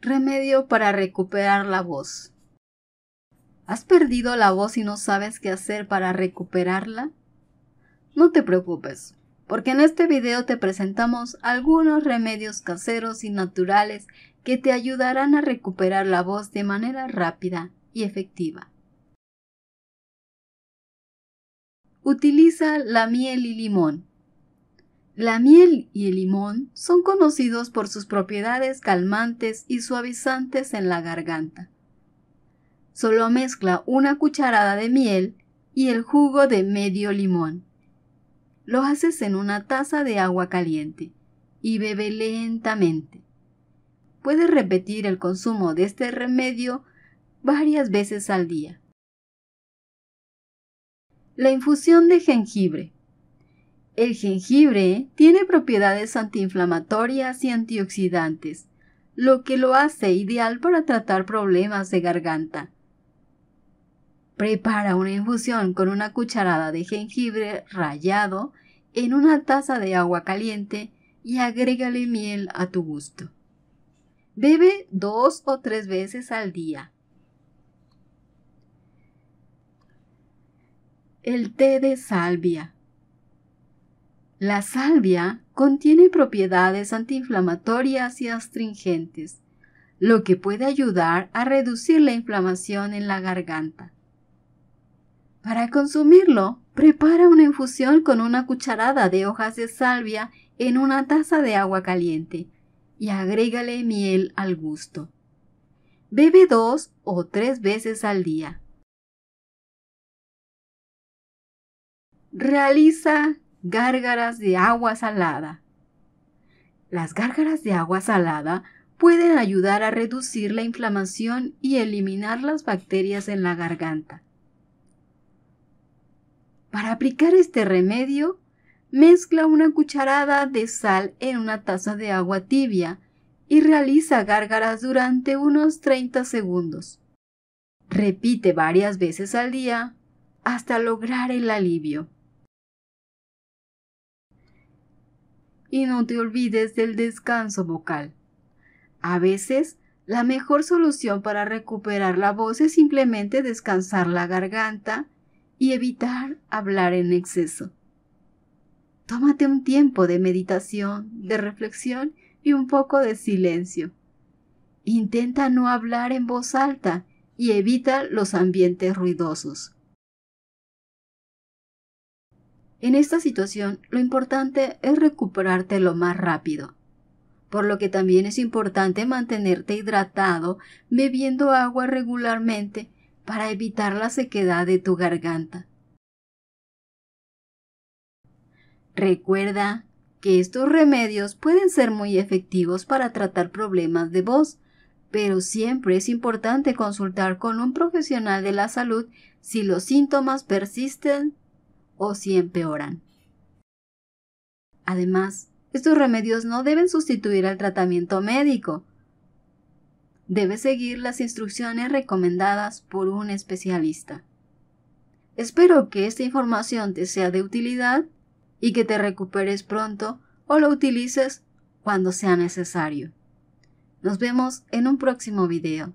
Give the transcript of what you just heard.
Remedio para recuperar la voz. ¿Has perdido la voz y no sabes qué hacer para recuperarla? No te preocupes, porque en este video te presentamos algunos remedios caseros y naturales que te ayudarán a recuperar la voz de manera rápida y efectiva. Utiliza la miel y limón. La miel y el limón son conocidos por sus propiedades calmantes y suavizantes en la garganta. Solo mezcla una cucharada de miel y el jugo de medio limón. Lo haces en una taza de agua caliente y bebe lentamente. Puedes repetir el consumo de este remedio varias veces al día. La infusión de jengibre el jengibre tiene propiedades antiinflamatorias y antioxidantes, lo que lo hace ideal para tratar problemas de garganta. Prepara una infusión con una cucharada de jengibre rallado en una taza de agua caliente y agrégale miel a tu gusto. Bebe dos o tres veces al día. El té de salvia. La salvia contiene propiedades antiinflamatorias y astringentes, lo que puede ayudar a reducir la inflamación en la garganta. Para consumirlo, prepara una infusión con una cucharada de hojas de salvia en una taza de agua caliente y agrégale miel al gusto. Bebe dos o tres veces al día. Realiza gárgaras de agua salada. Las gárgaras de agua salada pueden ayudar a reducir la inflamación y eliminar las bacterias en la garganta. Para aplicar este remedio, mezcla una cucharada de sal en una taza de agua tibia y realiza gárgaras durante unos 30 segundos. Repite varias veces al día hasta lograr el alivio. y no te olvides del descanso vocal. A veces, la mejor solución para recuperar la voz es simplemente descansar la garganta y evitar hablar en exceso. Tómate un tiempo de meditación, de reflexión y un poco de silencio. Intenta no hablar en voz alta y evita los ambientes ruidosos. En esta situación, lo importante es recuperarte lo más rápido, por lo que también es importante mantenerte hidratado bebiendo agua regularmente para evitar la sequedad de tu garganta. Recuerda que estos remedios pueden ser muy efectivos para tratar problemas de voz, pero siempre es importante consultar con un profesional de la salud si los síntomas persisten o si empeoran. Además, estos remedios no deben sustituir al tratamiento médico. Debes seguir las instrucciones recomendadas por un especialista. Espero que esta información te sea de utilidad y que te recuperes pronto o lo utilices cuando sea necesario. Nos vemos en un próximo video.